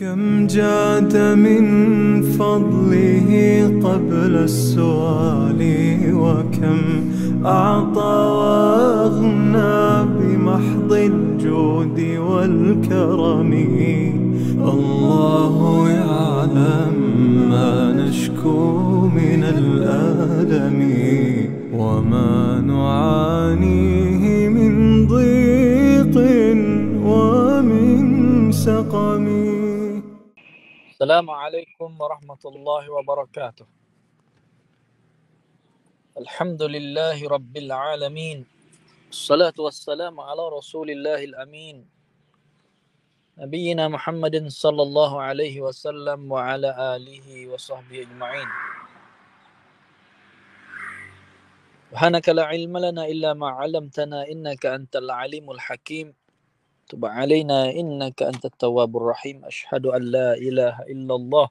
كم جاد من فضله قبل السؤال وكم أعطى وأغنى بمحض الجود والكرم الله يعلم ما نشكو من الآلم وما نعاني السلام عليكم ورحمة الله وبركاته الحمد لله رب العالمين الصلاة والسلام على رسول الله الأمين نبينا محمد صلى الله عليه وسلم وعلى آله وصحبه أجمعين سبحانك لا علم لنا إلا ما علمتنا إنك أنت العليم الحكيم tub alaina innaka antat tawwabur rahim ashhadu an la ilaha illallah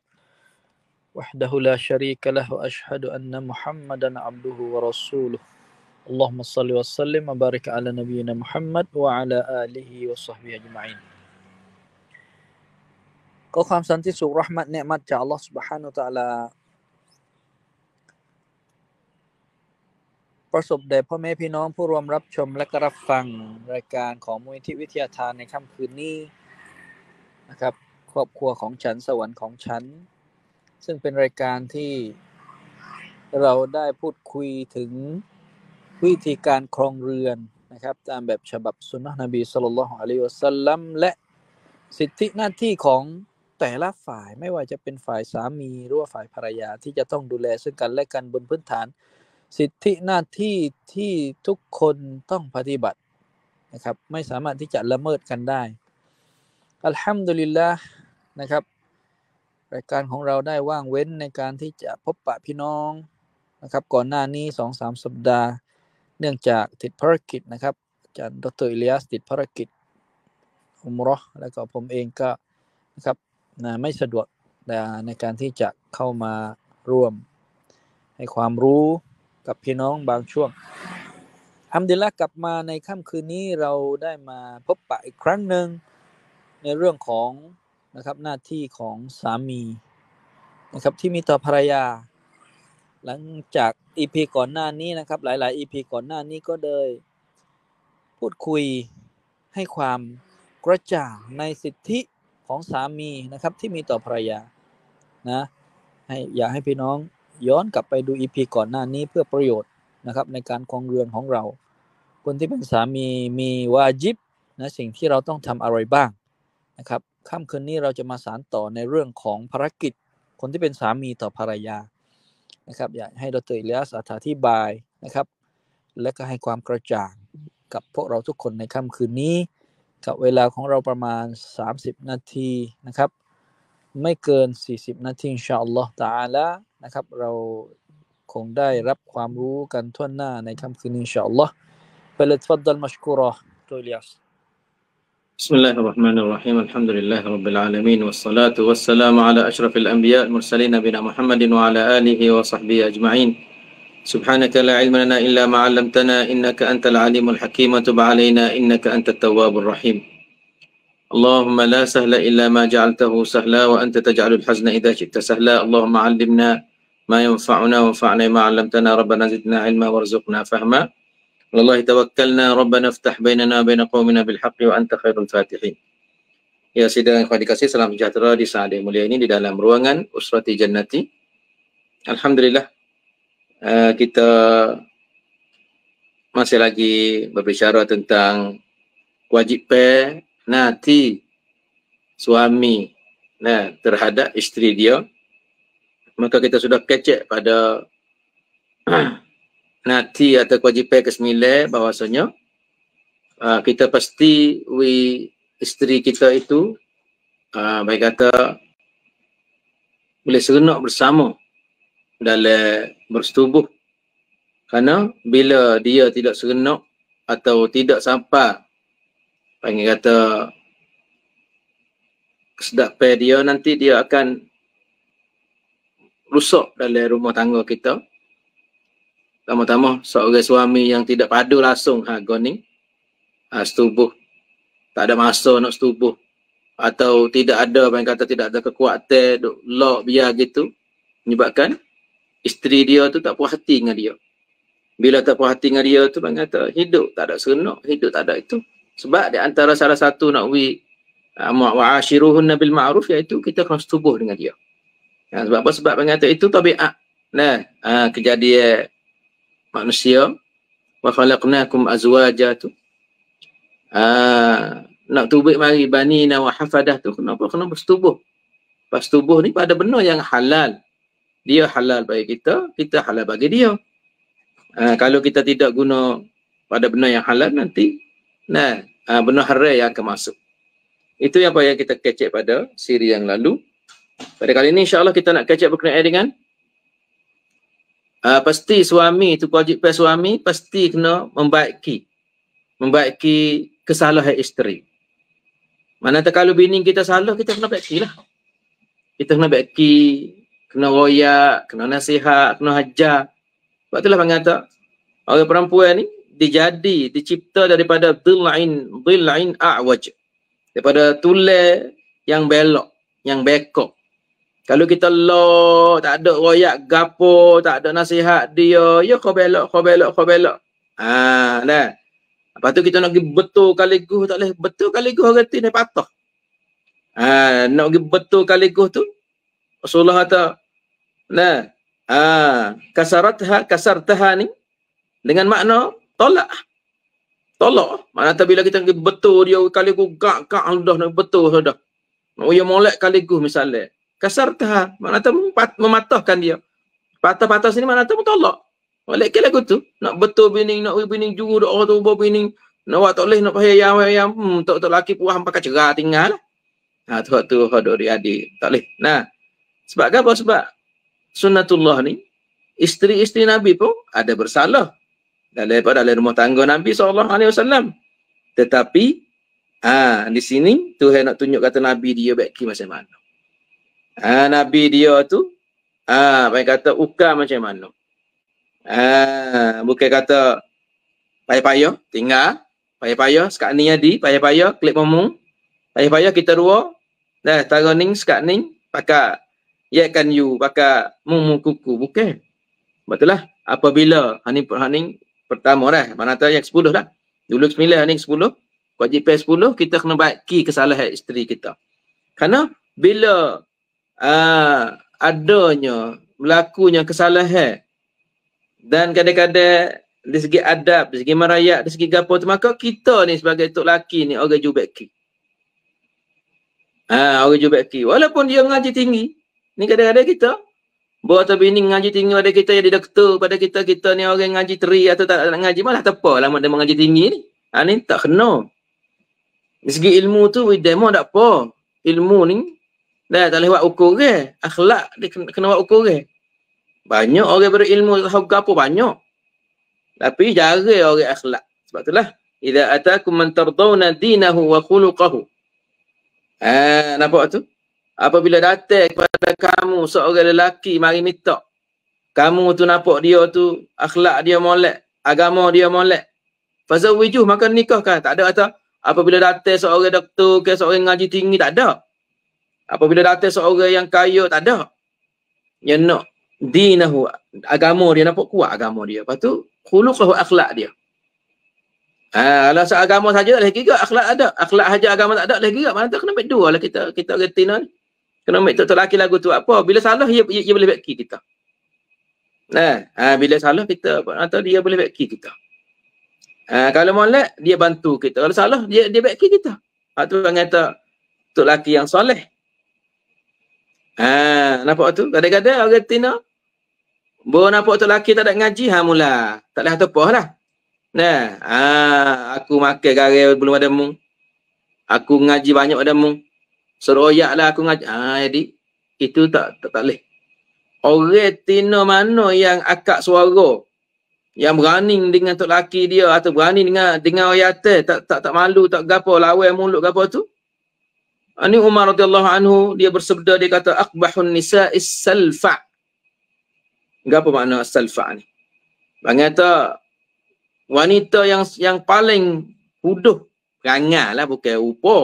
wahdahu la syarika lah wa ashhadu anna muhammadan abduhu wa rasuluh Allahumma salli wa sallim wa barik ala nabiyyina Muhammad wa ala alihi wa sahbihi ajma'in. Kau kham santi suruh rahmat nikmat ya Allah Subhanahu wa taala ประสบแด่พ่อแม่พี่น้องผู้รวมรับชม และกรับฟังรายการของมูลนิธิวิทยาทานในค่ำคืนนี้นะครับครอบครัวของฉันสวรรค์ของฉัน ซึ่งเป็นรายการที่เราได้พูดคุยถึงวิธีการครองเรือนนะครับตามแบบฉบับสุนนะนบีสุลต่านของอะลัยฮุสลัมและสิทธิหน้าที่ของแต่ละฝ่ายไม่ว่าจะเป็นฝ่ายสามีหรือว่าฝ่ายภรรยาที่จะต้องดูแลซึ่งกันและกันบนพื้นฐานสิทธิหน้าที่ที่ทุกคนต้องปฏิบัตินะครับไม่สามารถที่จะละเมิดกันได้อัลฮัมดุลิลละนะครับรายการของเราได้ว่างเว้นในการที่จะพบปะพี่น้องนะครับก่อนหน้านี้สองสามสัปดาห์เนื่องจากติดภารกิจนะครับอาจารย์ดรอิเลียสติดภารกิจอุมรอแล้วก็ผมเองก็นะครับนะไม่สะดวกในการที่จะเข้ามาร่วมให้ความรู้กับพี่น้องบางช่วง อัมดิละกลับมาในค่ำคืนนี้เราได้มาพบปะอีก ครั้งหนึ่งในเรื่องของนะ ครับหน้าที่ของสามี นะ ครับ ที่มีต่อภรรยา หลังจากอีพีก่อนหน้านี้นะครับ หลายๆอีพีก่อนหน้านี้ก็เลย พูดคุยให้ความกระจ่างในสิทธิของสามีนะครับที่มีต่อภรรยานะให้อยากให้พี่น้องย้อนกลับไปดูอีพีก่อนหน้านี้เพื่อประโยชน์นะครับในการคองเรือนของเรา คนที่เป็นสามีมีวาจิบนะสิ่งที่เราต้องทำอะไรบ้างนะครับค่ำคืนนี้เราจะมาสารต่อในเรื่องของภารกิจ คนที่เป็นสามีต่อภรรยานะครับอยากให้ดรอิเลียสอธิบายนะครับ และก็ให้ความกระจ่างกับพวกเราทุกคนในค่ำคืนนี้ กับเวลาของเราประมาณ 30 นาทีนะครับ ไม่เกิน 40 นาทีอินชาอัลลอฮฺตาละนะครับ بسم الله الرحمن الرحيم الحمد لله رب العالمين والصلاة والسلام على أشرف الأنبياء المرسلين نبينا محمد وعلى آله وصحبه أجمعين سبحانك لا علم لنا إلا ما علمتنا إنك أنت العليم الحكيم وتب علينا إنك أنت التواب الرحيم اللهم لا سهل إلا ما جعلته سهلا وأنت تجعل الحزن إذا شئت سهلا اللهم علمنا ما ينفعنا وانفعنا ما علمتنا ربنا زدنا علما وارزقنا فهما الله توكلنا ربنا افتح بيننا وبين قومنا بالحق وانت خير الفاتحين Ya Sidi dan Khadi salam sejahtera di saat yang mulia ini di dalam ruangan Usrati Jannati. Alhamdulillah, uh, kita masih lagi berbicara tentang wajib per nanti suami nah, terhadap isteri dia maka kita sudah kecek pada nanti atau kewajipan ke-9 bahawasanya uh, kita pasti we isteri kita itu uh, baik kata boleh serenak bersama dalam bersetubuh kerana bila dia tidak serenak atau tidak sampai panggil kata kesedapan dia nanti dia akan rusak dalam rumah tangga kita. Pertama-tama seorang suami yang tidak padu langsung ha goni. Ha, setubuh. Tak ada masa nak setubuh atau tidak ada apa yang kata tidak ada kekuatan duk lock biar gitu menyebabkan isteri dia tu tak puas hati dengan dia. Bila tak puas hati dengan dia tu orang kata hidup tak ada senok, hidup tak ada itu. Sebab di antara salah satu nak wi amak wa ha, ashiruhun ma'ruf iaitu kita kena setubuh dengan dia. Ha, sebab apa? Sebab mengatakan itu tabiat. Nah, ha, kejadian manusia. Wa khalaqnakum azwaja tu. Ha, nak tubik mari bani na wa hafadah tu. Kenapa? Kena bersetubuh. pas tubuh ni pada benar yang halal. Dia halal bagi kita, kita halal bagi dia. Ha, kalau kita tidak guna pada benar yang halal nanti, nah, ha, benda haram yang akan masuk. Itu yang payah kita kecek pada siri yang lalu. Pada kali ini insyaAllah kita nak catch berkenaan dengan uh, pasti suami itu kewajipan suami pasti kena membaiki membaiki kesalahan isteri. Mana tak kalau bini kita salah kita kena baiki lah. Kita kena baiki, kena royak, kena nasihat, kena hajar. Sebab itulah bang kata orang perempuan ni dijadi, dicipta daripada dhil'in, dhil'in a'waj. Daripada tulai yang belok, yang bekok, kalau kita law, tak ada royak gapo, tak ada nasihat dia, ya kau belok, kau belok, kau belok. Ha, dah. Lepas tu kita nak pergi betul kaliguh tak boleh. Betul kaliguh orang ni patah. Ha, nak pergi betul kaliguh tu, Rasulullah kata, nah, ha, kasaratha, kasartaha ni, dengan makna tolak. Tolak. Makna tu bila kita pergi betul dia kaliguh, gak, gak, dah nak betul, dah. Nak pergi molek kaliguh misalnya kasar taha makna tu mematahkan dia patah-patah sini makna tu tolak balik ke lagu tu nak betul bini nak bini juru dak orang tu ubah bini nak buat tak boleh nak payah yang yang hmm, tok tok laki puah pakai cerah tinggal ha tu tu hado di adik tak boleh nah sebab apa sebab sunnatullah ni isteri-isteri nabi pun ada bersalah dalam dalam rumah tangga nabi sallallahu alaihi wasallam tetapi ha di sini tu nak tunjuk kata nabi dia baik macam mana ha, Nabi dia tu ah ha, payah kata ukar macam mana ha, bukan kata payah-payah tinggal payah-payah sekarang ni jadi payah-payah klik pemung payah-payah kita dua dah tara ning sekarang ni pakai kan you pakai mumu kuku bukan betul lah apabila hani hani pertama dah mana tahu yang sepuluh dah dulu sembilan ha, 9 sepuluh 10 kewajipan sepuluh kita kena baiki kesalahan isteri kita kerana bila uh, adanya berlakunya kesalahan dan kadang-kadang dari segi adab, dari segi merayak, dari segi gapo tu maka kita ni sebagai tok laki ni orang jubek ki. Ah, ha, orang jubek ki. Walaupun dia ngaji tinggi, ni kadang-kadang kita buat tapi bini ngaji tinggi pada kita yang doktor pada kita kita ni orang ngaji teri atau tak, tak ngaji malah tepa lama dia mengaji tinggi ni. Ah ha, ni tak kena. Dari segi ilmu tu we demo tak apa. Ilmu ni Dah tak boleh buat ukur ke? Akhlak dia kena, kena buat ukur ke? Banyak orang berilmu tahu apa banyak. Tapi jaga orang akhlak. Sebab itulah idza atakum man tardawna dinahu wa khuluquhu. Ah nampak tu? Apabila datang kepada kamu seorang lelaki mari minta. Kamu tu nampak dia tu akhlak dia molek, agama dia molek. Fazawijuh maka nikahkan. Tak ada kata apabila datang seorang doktor ke seorang ngaji tinggi tak ada apabila datang seorang yang kaya tak ada yang nak dinahu agama dia nampak kuat agama dia lepas tu khuluquhu akhlak dia ha, kalau agama saja tak boleh kira akhlak ada akhlak saja agama tak ada boleh kira mana tu kena ambil dua lah kita kita retina ni kena ambil tu lelaki lagu tu apa bila salah dia, dia, dia boleh beki kita nah ha, ha, bila salah kita atau dia boleh beki kita ha, kalau molek dia bantu kita kalau salah dia dia beki kita ha, tu kata tu lelaki yang soleh Ha, nampak tu? Kadang-kadang orang Tina Bo nampak tu lelaki tak ada ngaji, ha mula. Tak leh tepah lah. Nah, ha, aku makan gara belum ada mu. Aku ngaji banyak ada mu. Seroyak lah aku ngaji. Ha, jadi itu tak tak, tak leh. Orang Tina mana yang akak suara? Yang berani dengan tok laki dia atau berani dengan dengan orang atas tak tak tak malu tak gapo lawan mulut gapo tu? Ani ah, Umar radhiyallahu anhu dia bersabda dia kata aqbahun nisa salfa. Enggak apa makna salfa ni. Mengata wanita yang yang paling huduh perangailah bukan rupa.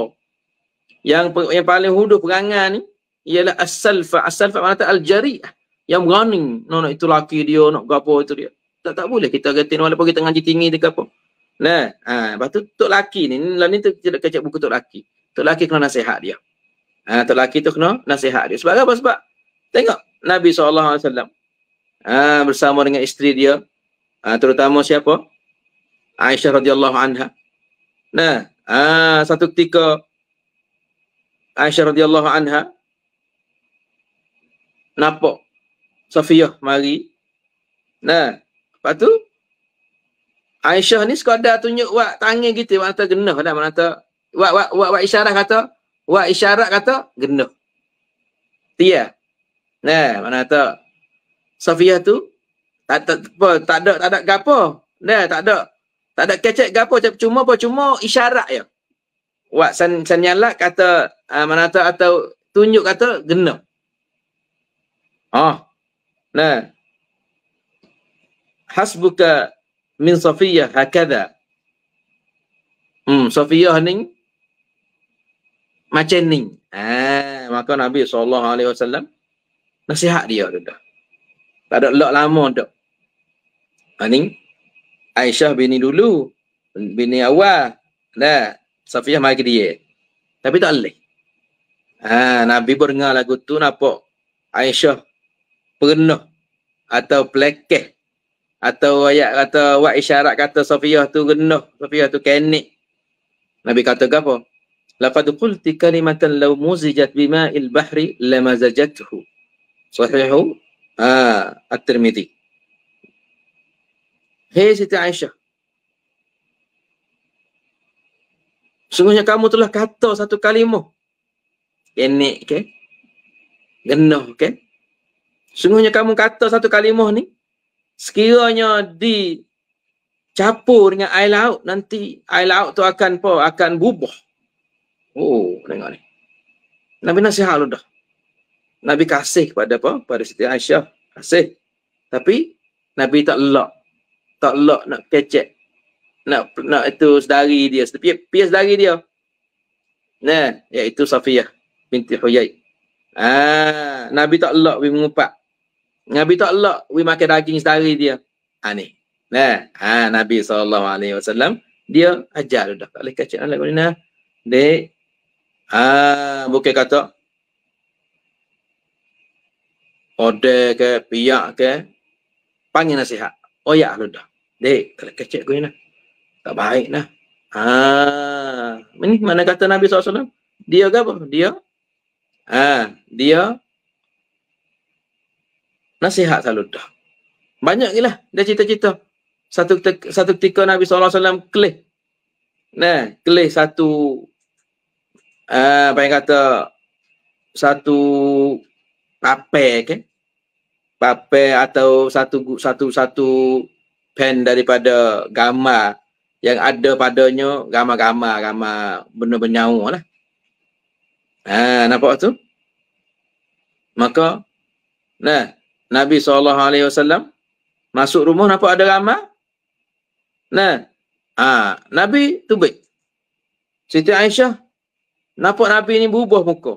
Yang yang paling huduh perangai ni ialah as-salfa. As-salfa maknanya al-jari'ah. Yang berani. No, no, itu laki dia. Nak no, itu dia. Tak tak boleh kita kata ni walaupun kita ngaji tinggi dia apa. Nah, ha, lepas tu tok laki ni. Lepas ni tu tidak nak kacak buku tok laki tok laki kena nasihat dia. Ha, tok laki tu kena nasihat dia. Sebab apa? Sebab tengok Nabi SAW ha, bersama dengan isteri dia. Ha, terutama siapa? Aisyah radhiyallahu anha. Nah, ha, satu ketika Aisyah radhiyallahu anha nampak Safiyah mari. Nah, lepas tu Aisyah ni sekadar tunjuk buat tangan kita maknanya tergenah dah maknanya wak wak wak wak isyarat kata wak isyarat kata genuh dia ya. nah mana tu Sofia tu tak tak apa tak ada tak ada gapo dah tak ada tak ada kecek gapo cuma apa cuma isyarat ya wak san san kata uh, mana tu atau tunjuk kata genuh oh ah. nah hasbuka min Sofia hakada Hmm, Sofiyah ni macam ni. Ha, maka Nabi sallallahu alaihi wasallam nasihat dia tu Tak ada lok lama dah. Ha ni Aisyah bini dulu bini awal dah Safiyah mari dia. Tapi tak leh. Ha, Nabi berdengar lagu tu nampak Aisyah pernah atau pelekeh atau ayat kata buat isyarat kata Safiyah tu renuh, Safiyah tu kenik. Nabi kata ke apa? لقد قلت كلمة لو مزجت بماء البحر لمزجته صحيح آه الترمذي هي ستي عائشة Sungguhnya kamu telah kata satu kalimah. ini, ke? Okay? Genoh, ke? Okay? Sungguhnya kamu kata satu kalimah ni. Sekiranya di capur dengan air laut nanti air laut tu akan apa? Akan bubuh. Oh, tengok ni. Nabi nasihat lu dah. Nabi kasih kepada apa? Pada Siti Aisyah. Kasih. Tapi Nabi tak lelak. Tak lelak nak kecek. Nak nak itu sedari dia. Tapi pihak sedari dia. Nah, iaitu Safiyah binti Huyai. Ah, Nabi tak lelak we mengumpat. Nabi tak lelak we makan daging sedari dia. Ha ni. Nah, ha Nabi SAW dia ajar dah tak boleh kecek anak lah guna. Ah, bukan kata ode ke pihak ke panggil nasihat. Oh ya, lu dah. Dek, kalau kecek gue nah. Tak baik nah. Ah, ini mana kata Nabi SAW? Dia ke apa? Dia ah, dia nasihat selalu dah. Banyak gila dia cerita-cerita. Satu satu ketika Nabi SAW alaihi kelih. Nah, kelih satu Eh, apa yang kata satu pape ke pape atau satu satu satu pen daripada gama yang ada padanya gama gama gambar benda bernyawa lah ha nampak tu maka nah Nabi sallallahu alaihi wasallam masuk rumah nampak ada gama? nah ha Nabi tubik Siti Aisyah nampak Nabi ni berubah muka.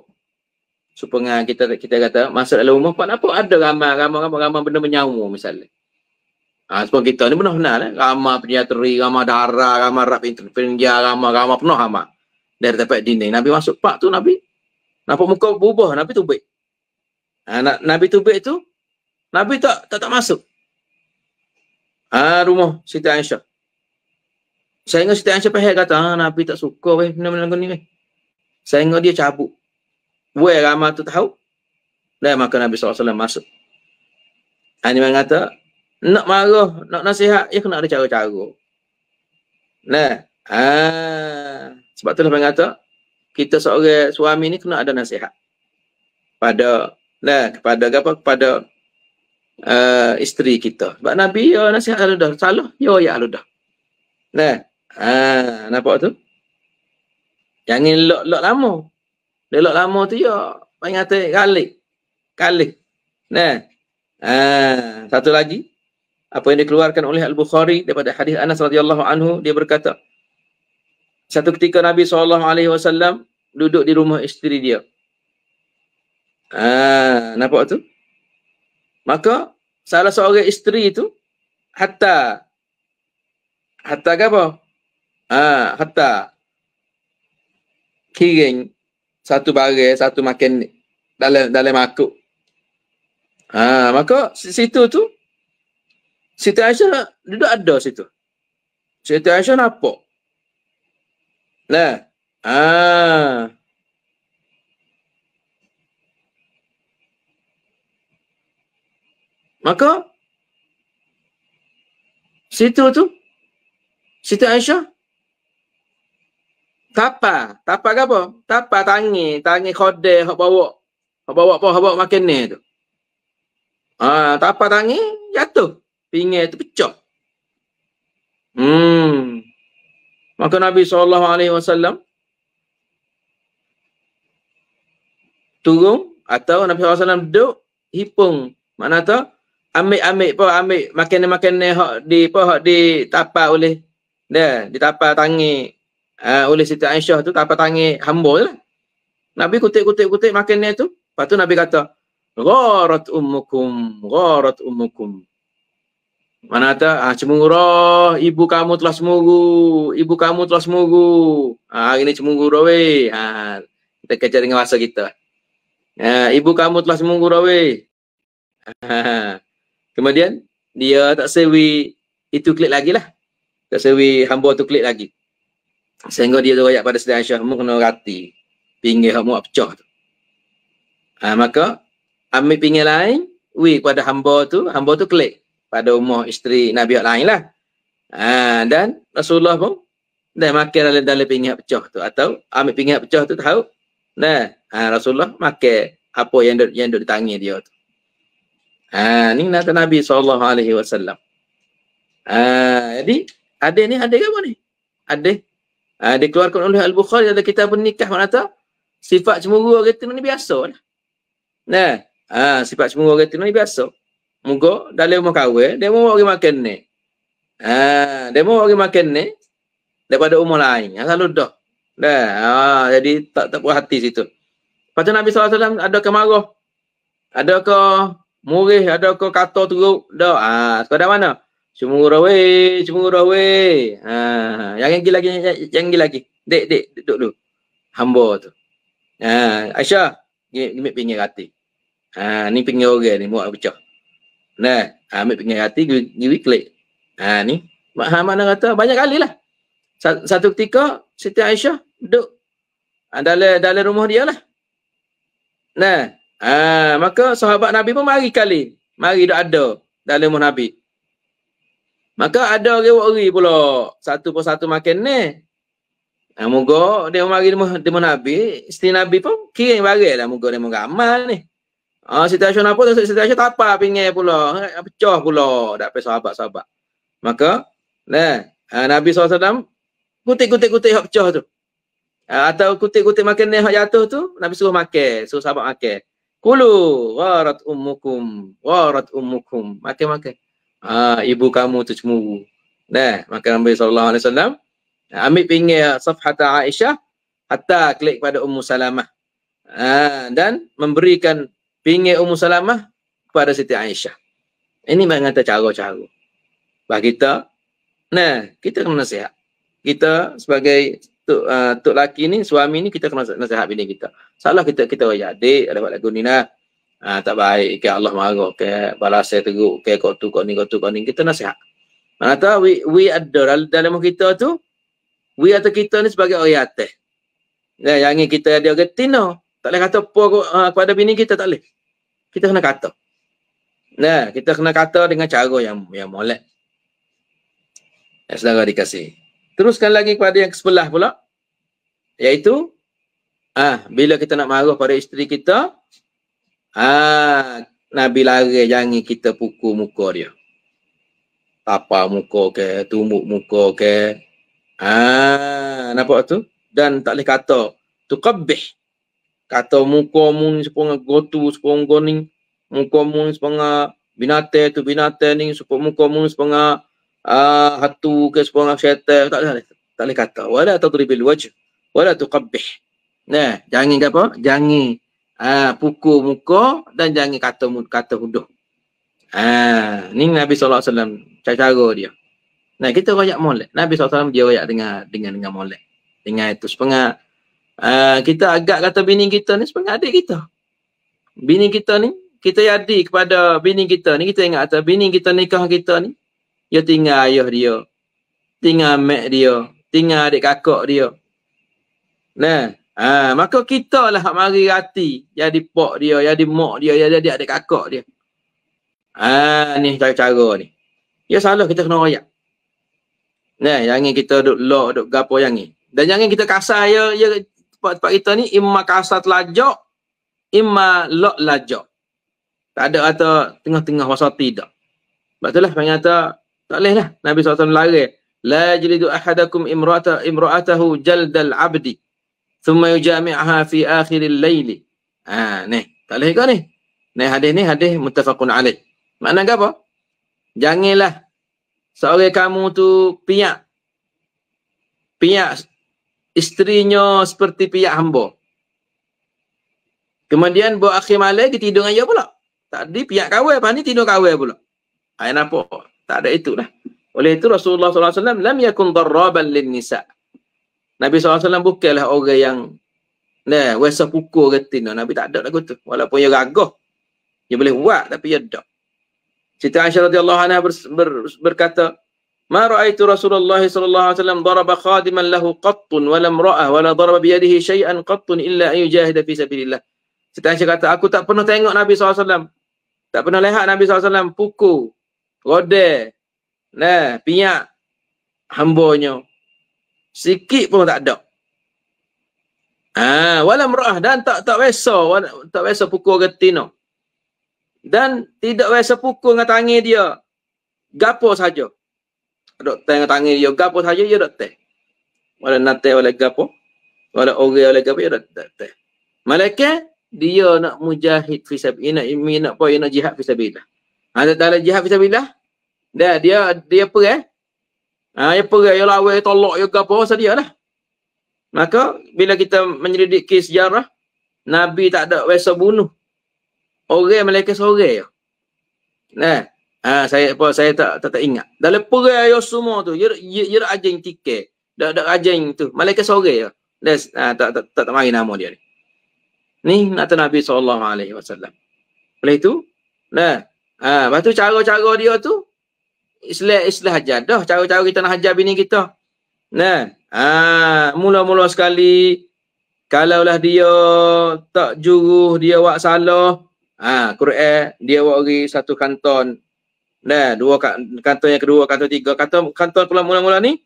Supaya kita kita kata masuk dalam rumah pak nampak ada ramai ramai ramai ramai benda menyamu misalnya. Ah ha, sebab kita ni benar kenal eh? ramai penyateri, ramai darah, ramai rap penjara, ramai ramai penuh ramai. Dari tempat dinding Nabi masuk pak tu Nabi nampak muka berubah Nabi tubik. Ah ha, Nabi tubik tu Nabi tak tak tak masuk. Ah ha, rumah Siti Aisyah. Saya ingat Siti Aisyah pahal kata, ah, Nabi tak suka weh, benda-benda ni saya Sehingga dia cabut. Weh ramah tu tahu. Dan maka Nabi SAW masuk. Ini mengata, nak marah, nak nasihat, ya kena ada cara-cara. Nah, ha. sebab tu Nabi kata, kita seorang suami ni kena ada nasihat. Pada, nah, kepada apa? Kepada uh, isteri kita. Sebab Nabi, ya nasihat ada dah. Salah, ya ya ada dah. Nah, ha. nampak tu? Jangan lok-lok lama. Dia lok lama tu ya. Paling kata kali. Kalik. Nah. Ha. satu lagi. Apa yang dikeluarkan oleh Al-Bukhari daripada hadis Anas radhiyallahu anhu dia berkata Satu ketika Nabi saw duduk di rumah isteri dia. Ah, nampak tu? Maka salah seorang isteri itu hatta hatta ke apa? Ah, hatta kiring satu barang satu makan dalam dalam makuk ha maka situ tu Siti Aisyah duduk ada situ Siti Aisyah apa nah ha maka situ tu Siti Aisyah Tapa. Tapa ke apa? Tapa tangi. Tangi khode. hok bawa. hok bawa apa? hok bawa makan ni tu. Ha, tapa tangi. Jatuh. Pingin tu pecah. Hmm. Maka Nabi Alaihi Wasallam turun atau Nabi Alaihi Wasallam duduk hipung. Mana tu? Ambil-ambil pun. Ambil makanan-makanan hok di, pun, di tapa oleh dia. Di tapa tangi uh, oleh Siti Aisyah tu tak apa tangih hamba je lah. Nabi kutip-kutip-kutip makan dia tu. Lepas tu Nabi kata, Gharat ummukum, gharat ummukum. Mana kata, ah, cemurah, ibu kamu telah semuru, ibu kamu telah semuru. Ah, hari ni cemurah weh. Ah, kita kejar dengan bahasa kita. Ah, ibu kamu telah semuru weh. Ha, Kemudian, dia tak sewi, itu klik lagi lah. Tak sewi, hamba tu klik lagi. Sehingga dia royak pada sedang Aisyah, kamu kena rati. Pinggir kamu nak pecah tu. Ha, maka, ambil pinggir lain, wui pada hamba tu, hamba tu klik. Pada umur isteri Nabi yang lain lah. Ha, dan Rasulullah pun, dah makan dalam, dalam pinggir yang pecah tu. Atau ambil pinggir yang pecah tu tahu. dah, ha, Rasulullah makan apa yang duduk, yang duduk di tangan dia tu. Ha, ni nata Nabi SAW. Ha, jadi, ada ni, ada ke apa ni? Ada. Uh, dikeluarkan oleh Al-Bukhari dalam kitab pernikah mana tahu? Sifat cemburu orang kata ni biasa lah. Nah, uh, sifat cemburu orang kata ni biasa. Muka dalam rumah kahwin, dia mahu orang makan ni. Uh, dia mahu orang makan ni daripada umur lain. Yang selalu Nah, uh, jadi tak tak puas hati situ. Lepas tu Nabi SAW ada ke kemarau. Ada ke murih, ada ke kata teruk. Dah, uh, sekadar mana? Cemura weh, cemura weh. Ha, yang lagi lagi yang lagi lagi. Dek dek duduk dulu. Hamba tu. Ha, Aisyah, gimik g- pinggir hati. Ha, ni pinggir orang ni buat pecah. Nah, ha, ambil pinggir hati gi gi klik. Ha ni, Muhammad nak kata banyak kali lah. Satu ketika Siti Aisyah duduk ha, dalam dalam rumah dia lah. Nah, ha, maka sahabat Nabi pun mari kali. Mari dok ada dalam rumah Nabi. Maka ada orang wari pula satu per satu makan ni. Nah, moga dia mari demo demo Nabi, istri Nabi pun kirim baranglah moga dia mengamal ni. Ah situasi apa tu situasi tak apa pinggir pula, eh, pecah pula dak pe sahabat-sahabat. Maka nah ah, Nabi SAW kutik-kutik-kutik hak pecah tu. Ah, atau kutik-kutik makan ni hak jatuh tu Nabi suruh makan, suruh sahabat makan. Kulu warat ummukum, warat ummukum. Makan-makan. Ha, ibu kamu tu tercemuru. Nah, maka Nabi sallallahu alaihi wasallam ambil pinggir Safhat Aisyah hatta klik pada Ummu Salamah. Aa, ha, dan memberikan pinggir Ummu Salamah kepada Siti Aisyah. Ini mengata cara-cara. Bah kita nah, kita kena nasihat. Kita sebagai tu uh, tok ah, laki ni suami ni kita kena nasihat bini kita. Salah kita kita wajib adik ada buat lagu ni nah ha, tak baik ke Allah marah ke balas saya teruk ke kau tu kau ni kau tu kau ni kita nasihat mana tahu we, we ada dalam, kita tu we atau kita ni sebagai orang atas ya, yang ni kita dia ke tino tak boleh kata apa uh, kepada bini kita tak boleh kita kena kata nah ya, kita kena kata dengan cara yang yang molek ya, saudara dikasih teruskan lagi kepada yang sebelah pula iaitu ah bila kita nak marah pada isteri kita Ha, Nabi lari jangan kita pukul muka dia. Tapa muka ke, tumbuk muka ke. Ha, nampak tu? Dan tak boleh kata, tu kebih. Kata muka mu ni sepengah gotu, sepengah goni. Muka mu ni sepengah binate tu binate ni. Sepengah muka mu ni sepengah uh, hatu ke sepengah syaitan. Tak boleh, tak boleh kata. Walau tak beri wajah. Walau tu kebih. Nah, jangan apa? Jangan uh, pukul muka dan jangan kata kata huduh. Ha, ah, uh, ni Nabi SAW cara-cara dia. Nah, kita royak molek. Nabi SAW dia royak dengan dengan dengan molek. Dengan itu sepengah ha, uh, kita agak kata bini kita ni sepengah adik kita. Bini kita ni kita yadi kepada bini kita ni kita ingat atas bini kita nikah kita ni dia tinggal ayah dia tinggal mak dia tinggal adik kakak dia nah Ha, maka kita lah hak mari hati jadi pok dia, jadi mok dia, jadi adik, adik kakak dia. Ha, ni cara-cara ni. Ya salah kita kena royak. Nah, jangan kita duduk lok, duduk gapo yang ni. Dan jangan kita kasar ya, ya tempat-tempat kita ni imma kasar telajak, imma lok telajak. Tak ada kata tengah-tengah masa tidak. Sebab itulah panggil kata tak boleh lah. Nabi SAW lari. La jilidu ahadakum imra'atahu jaldal abdi. Thumma yujami'ha fi akhiril layli. Ha, ni. Tak boleh kau ni. Ni hadis ni hadis mutafakun alaih. Makna apa? Janganlah seorang kamu tu piak. Piak isterinya seperti piak hamba. Kemudian buat akhir malam kita tidur dengan dia pula. Tadi piak kawal, apa ni tidur kawal pula. Ayah nampak? Tak ada itu itulah. Oleh itu Rasulullah SAW Lam yakun darraban LIL nisa' Nabi SAW bukanlah orang yang Nah, wasa pukul kata no. Nabi tak ada lagu tu. Walaupun dia gagah. Dia boleh buat tapi dia tak. Cita Aisyah radhiyallahu anha ber, ber, berkata, "Ma ra'aitu Rasulullah sallallahu alaihi wasallam daraba khadiman lahu qattun wa lam ra'a wa la daraba bi yadihi shay'an qattun illa an yujahida fi sabilillah." Siti Aisyah kata, "Aku tak pernah tengok Nabi SAW Tak pernah lihat Nabi SAW pukul, rodel, nah, pinyak hambanya Sikit pun tak ada. Ah, ha, walam wala dan tak tak biasa, tak biasa pukul getino. Dan tidak biasa pukul dengan tangan dia. Gapo saja. Dok tengah tangan dia gapo saja dia dok teh. Wala nate wala gapo. Wala ore wala gapo dia dok teh. Malaikat dia nak mujahid fi sabilillah, nak nak apa nak jihad fi sabilillah. Ada ha, dalam jihad fi sabilillah, dia dia dia perang, eh? Ha, ya perai, ya lawai, tolak, ya gapa, pasal oh, lah. Maka bila kita menyelidik kes sejarah, Nabi tak ada biasa bunuh. Orang mereka seorang Nah, ha, saya apa saya tak tak, tak ingat. Dalam perai ya semua tu, ya ya aja yang tiket. Dak dak aja yang tu. Mereka seorang ya. Des, ha, tak tak tak, tak mari nama dia ni. Ni nata Nabi sallallahu alaihi wasallam. Oleh itu, nah, ha, batu cara-cara dia tu Islah islah hajar dah cara-cara kita nak hajar bini kita. Nah, ha, mula-mula sekali kalaulah dia tak juruh dia buat salah, ha, Quran dia buat pergi satu kanton. Nah, dua kanton yang kedua, kanton tiga, kanton kanton pula mula-mula ni.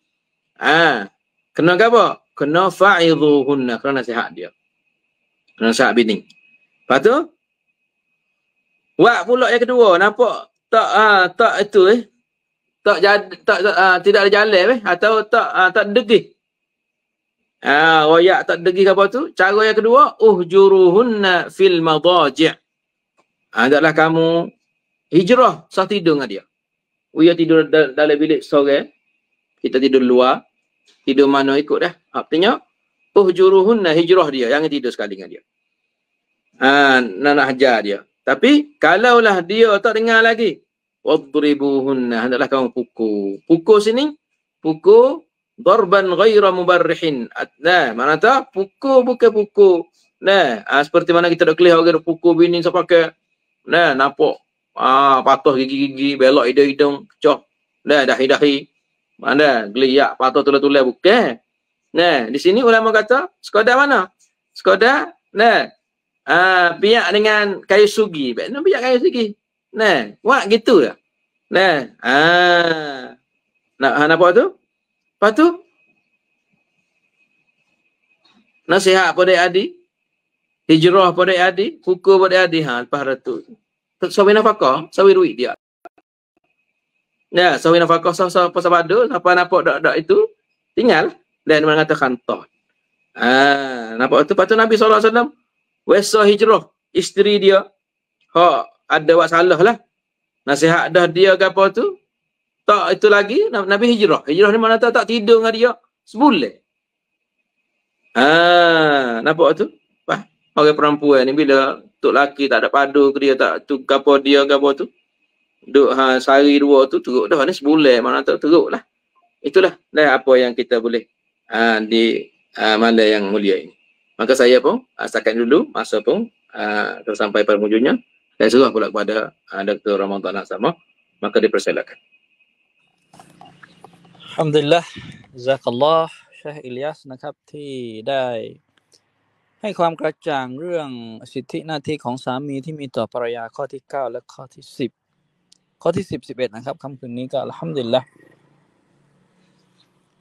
Ha, kena ke apa? Kena fa'idhuhunna, kena nasihat dia. Kena nasihat bini. Lepas tu, Wak pula yang kedua nampak tak ha, tak itu eh tak jad, tak, tak uh, tidak ada jalan eh atau tak uh, tak degih. Ah uh, royak tak degih apa tu? Cara yang kedua, uhjuruhunna fil madaji'. Adalah ah, kamu hijrah sah tidur dengan dia. Uya tidur dalam bilik sore. Kita tidur luar. Tidur mana ikut dah. Eh? Artinya uhjuruhunna hijrah dia. Yang tidur sekali dengan dia. Ah uh, nak dia. Tapi kalaulah dia tak dengar lagi, wadribuhunna hendaklah kamu pukul pukul sini pukul darban ghaira mubarrihin nah mana tak? pukul bukan pukul nah ah, seperti mana kita dah kelih orang dok pukul bini siapa ke nah nampak ah patah gigi-gigi belok hidung-hidung cok nah dahi-dahi mana geliak patah tulah-tulah bukan nah di sini ulama kata sekadar mana sekadar nah ah pihak dengan kayu sugi benar pihak kayu sugi Nah, buat gitu lah. Nah, ah. Nak ha, nampak tu? Lepas tu? Nasihat pada Adi. Hijrah pada Adi. Hukum pada Adi. Ha, lepas ratu. Suami nafakah? Suami ruik dia. Ya, suami nafakah sah sah pasal badul. Apa nampak dak dak itu? Tinggal. Dan mengatakan toh. Ah, nampak tu? Lepas tu Nabi SAW. Wesa hijrah. Isteri dia. Haa ada buat salah lah. Nasihat dah dia ke apa tu. Tak itu lagi Nabi hijrah. Hijrah ni mana tak, tak tidur dengan dia. Sebulan. Ha, nampak tu? Wah, orang perempuan ni bila tok laki tak ada padu ke dia tak tu gapo dia gapo tu. Duk ha sehari dua tu teruk dah ni sebulan mana tak teruk lah. Itulah dah apa yang kita boleh ha, di ha, mana yang mulia ini. Maka saya pun asalkan ha, dulu masa pun ha, sampai pada mujurnya. Saya seruan pula kepada uh, Dr. Ramadan a s a m a maka dipersilakan. Alhamdulillah, Jazakallah, Syekh Ilyas นะครับที่ได้ให้ความกระจ่างเรื่องสิทธิหน้าที่ของสามีที่มีต่อภรรยาข้อที่ 9 และข้อที่ 10ข้อที่ 10 11นะครับคำคืนนี้ก็อัลฮัมดุลิลละ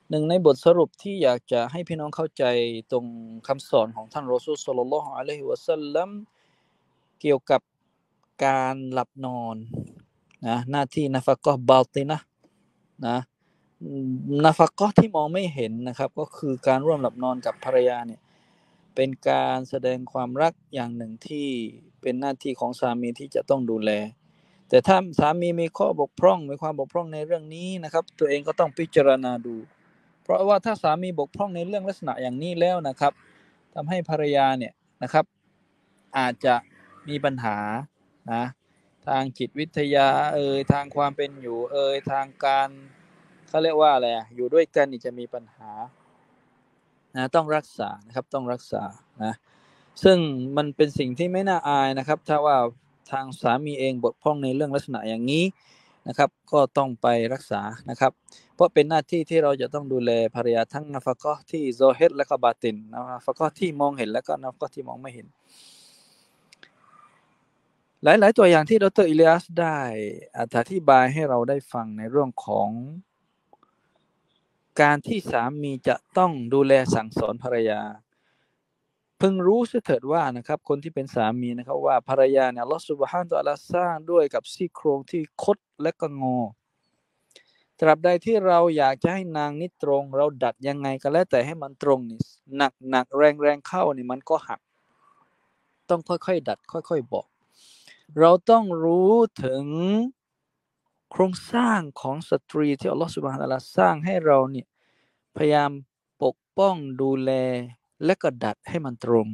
หนึ่งในบทสรุปที่อยากจะให้พี่น้องเข้าใจตรงคำสอนของท่านรอซูลสลลัลฮุอะลัยฮิวะสัลลัมเกี่ยวกับการหลับนอนนะหน้าที่นาฟกอบบาลตินะนะนาฟกอที่มองไม่เห็นนะครับ ก็คือการร่วมหลับนอนกับภรรยาเนี่ยเป็นการแสดงความรักอย่างหนึ่งที่เป็นหน้าที่ของสามีที่จะต้องดูแล แต่ถ้าสามีมีข้อบกพร่องมีความบกพร่องในเรื่องนี้นะครับ ตัวเองก็ต้องพิจารณาดูเพราะว่าถ้าสามีบกพร่องในเรื่องลักษณะอย่างนี้แล้วนะครับ ทำให้ภรรยาเนี่ยนะครับ อาจจะมีปัญหานะทางจิตวิทยาเอ่ยทางความเป็นอยู่เอ่ยทางการเขาเรียกว่าอะไรอยู่ด้วยกันนี่จะมีปัญหานะต้องรักษานะครับต้องรักษานะซึ่งมันเป็นสิ่งที่ไม่น่าอายนะครับถ้าว่าทางสามีเองบกพร่องในเรื่องลักษณะอย่างนี้นะครับก็ต้องไปรักษานะครับเพราะเป็นหน้าที่ที่เราจะต้องดูแลภรรยาทั้งนัฟกอที่โซเฮตและก็บาตินนัฟกอที่มองเห็นและก็นัฟกอที่มองไม่เห็นหลาย ๆ ตัวอย่างที่ดรอิเลียสได้อธิบายให้เราได้ฟังในเรื่องของการที่สามีจะต้องดูแลสั่งสอนภรรยา เพิ่งรู้เถิดว่านะครับคนที่เป็นสามีนะครับว่าภรรยาเนี่ยลอสุบฮานตัวลาสร้างด้วยกับซี่โครงที่คดและก็งอ ตราบใดที่เราอยากจะให้นางนี่ตรง เราดัดยังไงก็แล้วแต่ให้มันตรงนี่หนักหนักแรงแรงเข้านี่มันก็หัก ต้องค่อย ๆ ดัดค่อย ๆ บอกเราต้องรู้ถึงโครงสร้างของสตรีที่อัลลอฮฺสุบฮานาลาสร้างให้เราเนี่ยพยายามปกป้องดูแลและก็ดัดให้มันตรง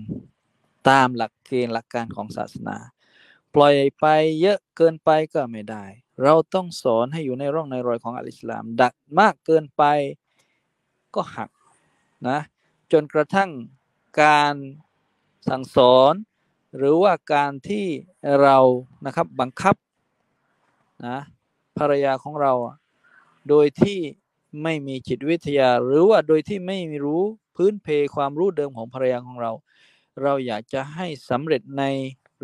ตามหลักเกณฑ์หลักการของศาสนา ปล่อยไปเยอะเกินไปก็ไม่ได้ เราต้องสอนให้อยู่ในร่องในรอยของอัลอิสลาม ดัดมากเกินไปก็หักนะจนกระทั่งการสั่งสอนหรือว่าการที่เรานะครับบังคับนะภรรยาของเราโดยที่ไม่มีจิตวิทยา หรือว่าโดยที่ไม่รู้พื้นเพความรู้เดิมของภรรยาของเรา เราอยากจะให้สำเร็จใน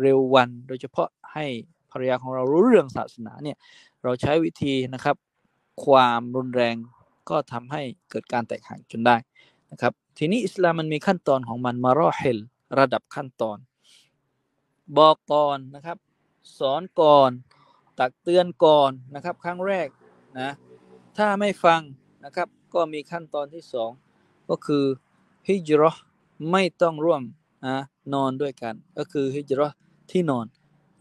เร็ววันโดยเฉพาะให้ภรรยาของเรารู้เรื่องศาสนาเนี่ยเราใช้วิธีนะครับ ความรุนแรงก็ทำให้เกิดการแตกหักจนได้นะครับทีนี้อิสลามมันมีขั้นตอนของมันมารอเฮลระดับขั้นตอนบอกก่อนนะครับ สอนก่อน ตักเตือนก่อนนะครับครั้งแรกนะ ถ้าไม่ฟังนะครับก็มีขั้นตอนที่สองก็คือฮิจรอไม่ต้องร่วมนะนอนด้วยกัน ก็คือฮิจรอที่นอน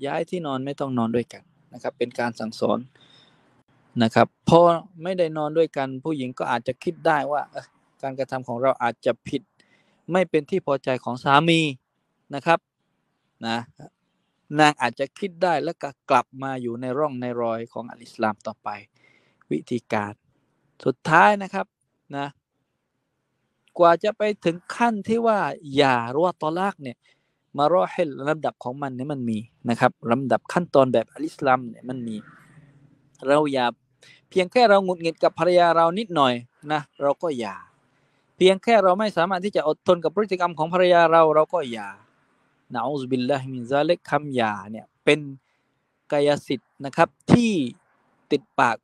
ย้ายที่นอนไม่ต้องนอนด้วยกันนะครับ เป็นการสั่งสอนนะครับพอไม่ได้นอนด้วยกัน ผู้หญิงก็อาจจะคิดได้ว่าการกระทำของเราอาจจะผิดไม่เป็นที่พอใจของสามีนะครับนะนางอาจจะคิดได้แล้วก็กลับมาอยู่ในร่องในรอยของอัลอิสลามต่อไป วิธีการสุดท้ายนะครับนะกว่าจะไปถึงขั้นที่ว่าอย่ารั่วตอลากเนี่ยมารอให้ลำดับของมันเนี่ยมันมีนะครับลำดับขั้นตอนแบบอัลอิสลามเนี่ยมันมี เราอย่าเพียงแค่เราหงุดหงิดกับภรรยาเรานิดหน่อยนะเราก็อย่า เพียงแค่เราไม่สามารถที่จะอดทนกับพฤติกรรมของภรรยาเราเราก็อย่านาอุบิลลาฮิมินซาเลกคำหยาเนี่ยเป็นกายสิทธิ์นะครับ ที่ติดปาก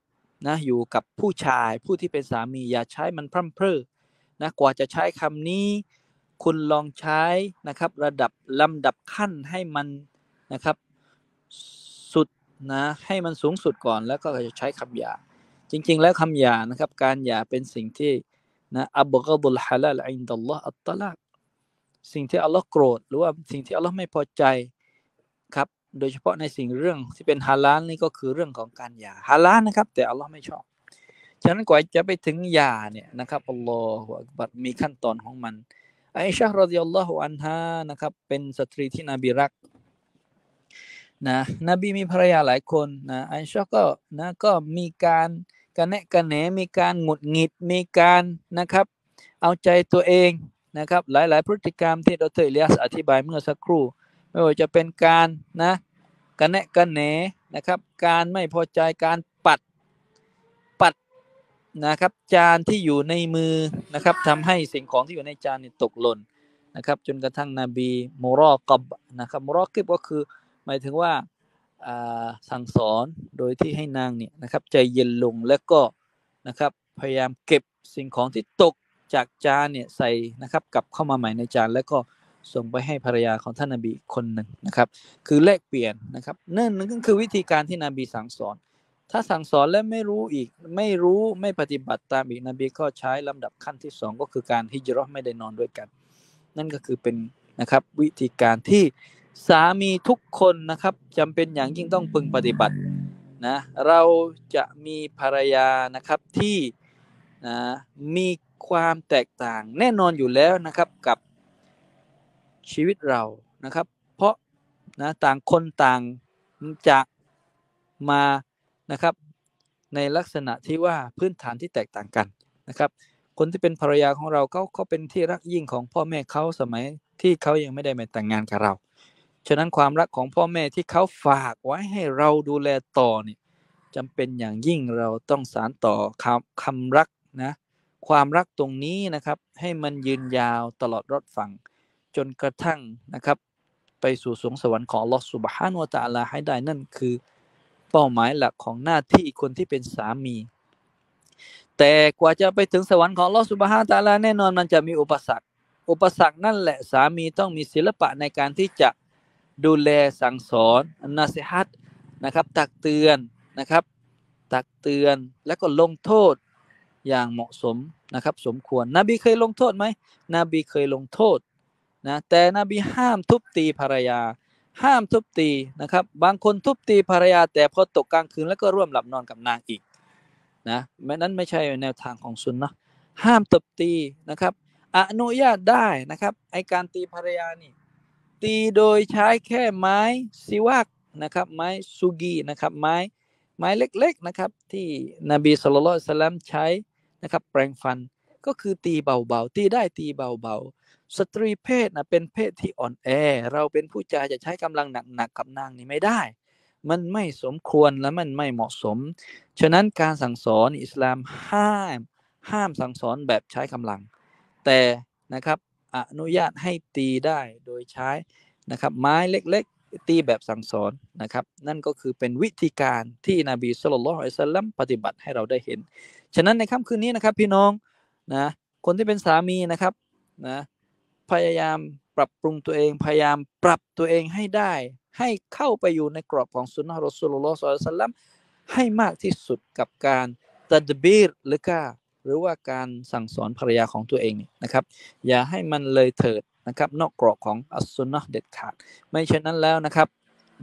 นะอยู่กับผู้ชายผู้ที่เป็นสามี อย่าใช้มันพร่ำเพรื่อนะกว่าจะใช้คำนี้คุณลองใช้นะครับระดับลำดับขั้นให้มันนะครับสุดนะให้มันสูงสุดก่อนแล้วก็จะใช้คำหยาจริงๆแล้วคำหยานะครับการหยาเป็นสิ่งที่นะอับกดุลฮะลาล อินดัลลอฮ์อัตตลากสิ่งที่อัลลอฮ์โกรธหรือว่าสิ่งที่อัลลอฮ์ไม่พอใจครับโดยเฉพาะในสิ่งเรื่องที่เป็นฮาลาลนี่ก็คือเรื่องของการหย่าฮาลาลนะครับแต่อัลลอฮ์ไม่ชอบ ฉะนั้นกว่าจะไปถึงหย่าเนี่ยนะครับอัลลอฮ์ับัดมีขั้นตอนของมันไอชาฮ์รดิยัลลอฮุอันฮานะครับ เป็นสตรีที่นบีรักนะนบีมีภรรยาหลายคนนะไอชาก็นะก็มีการกระแนะกระแหนมีการหงุดหงิดมีการนะครับเอาใจตัวเองนะครับหลายๆพฤติกรรมที่ดรอเลียสอธิบายเมื่อสักครู่ ไม่ว่าจะเป็นการนะกันแนกกันแหนนะครับการไม่พอใจการปัดปัดนะครับจานที่อยู่ในมือนะครับทำให้สิ่งของที่อยู่ในจานนี่ตกหล่นนะครับจนกระทั่งนบีมุรอกับนะครับมุรอกิบก็คือหมายถึงว่าสั่งสอนโดยที่ให้นางเนี่ยนะครับใจเย็นลงและก็นะครับพยายามเก็บสิ่งของที่ตกจากจานเนี่ยใส่นะครับกลับเข้ามาใหม่ในจานแล้ว ก็ ส่ง ไปให้ภรรยาของท่านนาบีคนหนึ่งนะครับ คือแลกเปลี่ยนนะครับนั่นนั่นก็คือวิธีการที่นบีสั่งสอน ถ้าสั่งสอนแล้วไม่รู้อีกไม่รู้ไม่ปฏิบัติตามอีกนบีก็ใช้ลำดับขั้นที่สองก็คือการฮิจรัไม่ได้นอนด้วยกันนั่นก็คือเป็น นะ ครับ วิธีการที่สามีทุกคน นะ ครับจำเป็นอย่างยิ่งต้องพึงปฏิบัตินะเราจะมีภรรยานะครับที่นะมีความแตกต่างแน่นอนอยู่แล้วนะครับกับ ชีวิตเรานะครับ เพราะนะต่างคนต่างจะมานะครับในลักษณะที่ว่าพื้นฐานที่แตกต่างกันนะครับ คนที่เป็นภรรยาของเราเขาเขาเป็นที่รักยิ่งของพ่อแม่เขาสมัยที่เขายังไม่ได้มาแต่งงานกับเราฉะนั้นความรักของพ่อแม่ที่เขาฝากไว้ให้เราดูแลต่อเนี่ยจำเป็นอย่างยิ่งเราต้องสารต่อคำคำรักนะความรักตรงนี้นะครับให้มันยืนยาวตลอดรอดฝั่งจนกระทั่งนะครับ ไปสู่สวงสวรรค์ของลอสุบฮานวตาลาให้ได้นั่นคือเป้าหมายหลักของหน้าที่คนที่เป็นสามี แต่กว่าจะไปถึงสวรรค์ของลอสุบฮานตาลาแน่นอน มันจะมีอุปสรรคอุปสรรคนั่นแหละสามีต้องมีศิลปะในการที่จะดูแลสั่งสอนนาสิฮัตนะครับ ตักเตือนนะครับ ตักเตือนและก็ลงโทษอย่างเหมาะสมนะครับสมควรนบีเคยลงโทษไหมนบีเคยลงโทษนะแต่นบีห้ามทุบตีภรรยา ห้ามทุบตีนะครับบางคนทุบตีภรรยาแต่พอตกกลางคืนแล้วก็ร่วมหลับนอนกับนางอีกนะแม้นั้นไม่ใช่แนวทางของซุนนะห้ามตบตีนะครับอนุญาตได้นะครับไอการตีภรรยานี่ตีโดยใช้แค่ไม้ซิวักนะครับไม้ซูกีนะครับไม้ไม้เล็กๆนะครับที่นบีสุลต่านใช้นะครับ แปลงฟันก็คือตีเบาๆตีได้ตีเบาๆสตรีเพศนะเป็นเพศที่อ่อนแอ เราเป็นผู้ชายจะใช้กำลังหนักๆกับ นาง นี่ไม่ได้ มันไม่สมควรและมันไม่เหมาะสม ฉะนั้นการสั่งสอนอิสลามห้าม ห้ามสั่งสอนแบบใช้ กำลัง แต่นะครับอนุญาตให้ตีได้โดยใช้นะครับไม้เล็กตีแบบสั่งสอนนะครับ นั่นก็คือเป็นวิธีการที่นบีสุลต่านอัลลัมปฏิบัติให้เราได้เห็นฉะนั้นในค่ำคืนนี้นะครับพี่น้องนะคนที่เป็นสามีนะครับนะพยายามปรับปรุงตัวเอง พยายามปรับตัวเองให้ได้ ให้เข้าไปอยู่ในกรอบของสุนนะรสุลลอฮฺสัลลัมให้มากที่สุดกับการตัดบีรหรือก้าหรือว่าการสั่งสอนภรรยาของตัวเองนะครับอย่าให้มันเลยเถิดนะครับนอกกรอบของอัสซุนนะเด็ดขาดไม่เช่นนั้นแล้วนะครับ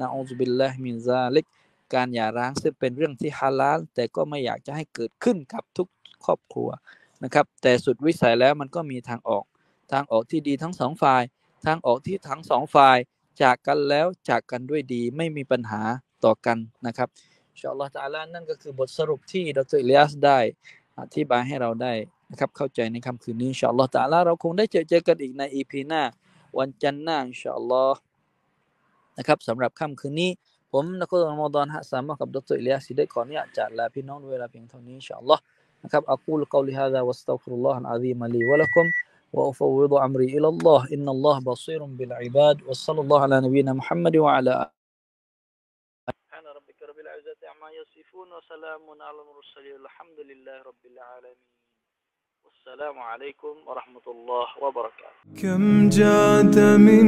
นะอูซุบิลละมินซาลิกการหย่าร้างซึ่งเป็นเรื่องที่ฮาลาล แต่ก็ไม่อยากจะให้เกิดขึ้นกับทุกครอบครัวนะครับแต่สุดวิสัยแล้วมันก็มีทางออก ทางออกที่ดีทั้งสองฝ่าย ทางออกที่ทั้งสองฝ่ายจากกันแล้วจากกันด้วยดีไม่มีปัญหาต่อกันนะครับอัลลอฮฺตาลานั่นก็คือบทสรุปที่ดรอิลิอัสได้อธิบายให้เราได้ะครับเข้าใจในคำคืนนี้อชอัลลอฮ์ตาลาเราคงได้เจอเจอกันอีกในอีพีหน้า วันจันทร์หน้าอชอัลลอฮ์นะครับสำหรับค่ำคืนนี้ ผมนักกฎมอดอนฮะสามารถกับดรอิเลียสิได้ขออนุญาตจากลาพี่น้อง เวลาเพียงเท่านี้อินชาอัลลอฮ์นะครับอักูลกอลิฮะดาวัสตักฟุรุลลอฮ์อัลอาซีมะลีวะลักุม وأفوض أمري إلى الله إن الله بصير بالعباد وصلى الله على نبينا محمد وعلى سبحان ربك رب العزة عما يصفون وسلام على المرسلين الحمد لله رب العالمين والسلام عليكم ورحمة الله وبركاته كم جاد من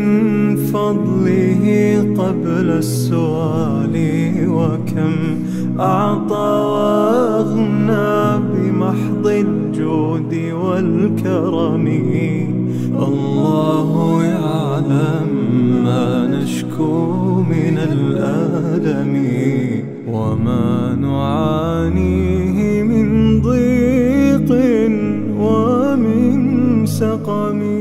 فضله قبل السؤال وكم أعطى وأغنى بمحض الجود والكرم الله يعلم ما نشكو من الآلم وما نعاني سقمي